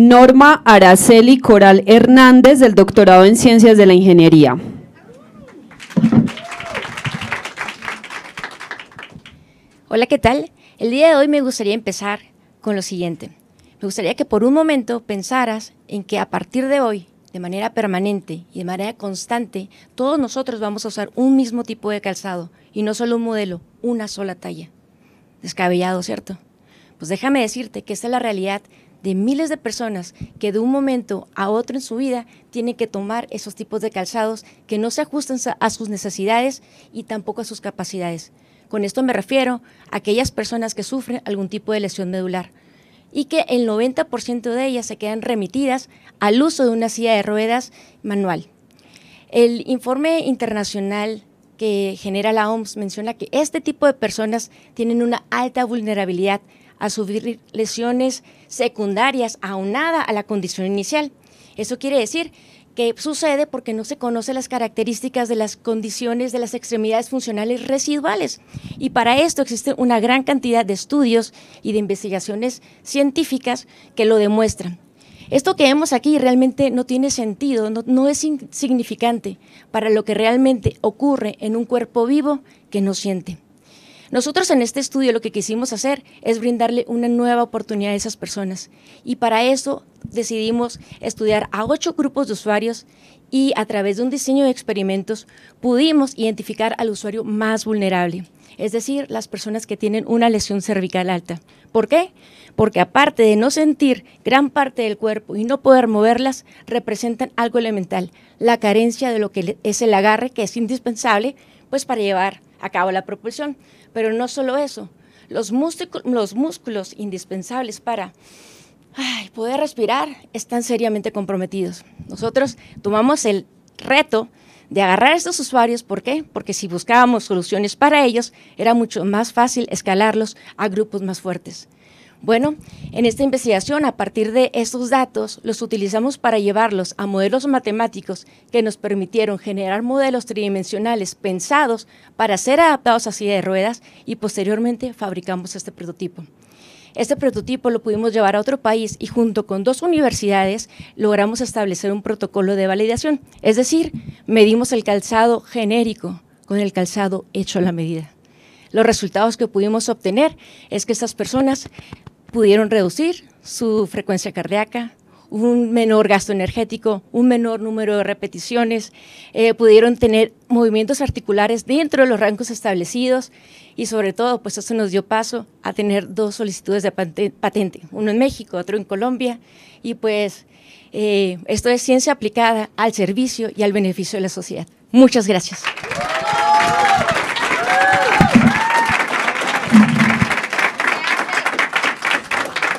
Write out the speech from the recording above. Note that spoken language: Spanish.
Norma Araceli Coral Hernández, del doctorado en Ciencias de la Ingeniería. Hola, ¿qué tal? El día de hoy me gustaría empezar con lo siguiente. Me gustaría que por un momento pensaras en que a partir de hoy, de manera permanente y de manera constante, todos nosotros vamos a usar un mismo tipo de calzado y no solo un modelo, una sola talla. Descabellado, ¿cierto? Pues déjame decirte que esta es la realidad de miles de personas que de un momento a otro en su vida tienen que tomar esos tipos de calzados que no se ajustan a sus necesidades y tampoco a sus capacidades. Con esto me refiero a aquellas personas que sufren algún tipo de lesión medular y que el 90% de ellas se quedan remitidas al uso de una silla de ruedas manual. El informe internacional que genera la OMS menciona que este tipo de personas tienen una alta vulnerabilidad a sufrir lesiones secundarias aunada a la condición inicial. Eso quiere decir que sucede porque no se conocen las características de las condiciones de las extremidades funcionales residuales. Y para esto existe una gran cantidad de estudios y de investigaciones científicas que lo demuestran. Esto que vemos aquí realmente no tiene sentido, no, no es insignificante para lo que realmente ocurre en un cuerpo vivo que no siente. Nosotros en este estudio lo que quisimos hacer es brindarle una nueva oportunidad a esas personas y para eso decidimos estudiar a ocho grupos de usuarios y a través de un diseño de experimentos pudimos identificar al usuario más vulnerable, es decir, las personas que tienen una lesión cervical alta. ¿Por qué? Porque aparte de no sentir gran parte del cuerpo y no poder moverlas, representan algo elemental, la carencia de lo que es el agarre que es indispensable pues para llevar Acaba la propulsión. Pero no solo eso, los, músculos, indispensables para poder respirar están seriamente comprometidos. Nosotros tomamos el reto de agarrar a estos usuarios. ¿Por qué? Porque si buscábamos soluciones para ellos, era mucho más fácil escalarlos a grupos más fuertes. Bueno, en esta investigación, a partir de estos datos, los utilizamos para llevarlos a modelos matemáticos que nos permitieron generar modelos tridimensionales pensados para ser adaptados a silla de ruedas y posteriormente fabricamos este prototipo. Este prototipo lo pudimos llevar a otro país y junto con dos universidades logramos establecer un protocolo de validación, es decir, medimos el calzado genérico con el calzado hecho a la medida los resultados que pudimos obtener es que estas personas pudieron reducir su frecuencia cardíaca, un menor gasto energético, un menor número de repeticiones, eh, pudieron tener movimientos articulares dentro de los rangos establecidos y sobre todo, pues eso nos dio paso a tener dos solicitudes de patente, uno en México, otro en Colombia, y pues eh, esto es ciencia aplicada al servicio y al beneficio de la sociedad. Muchas gracias.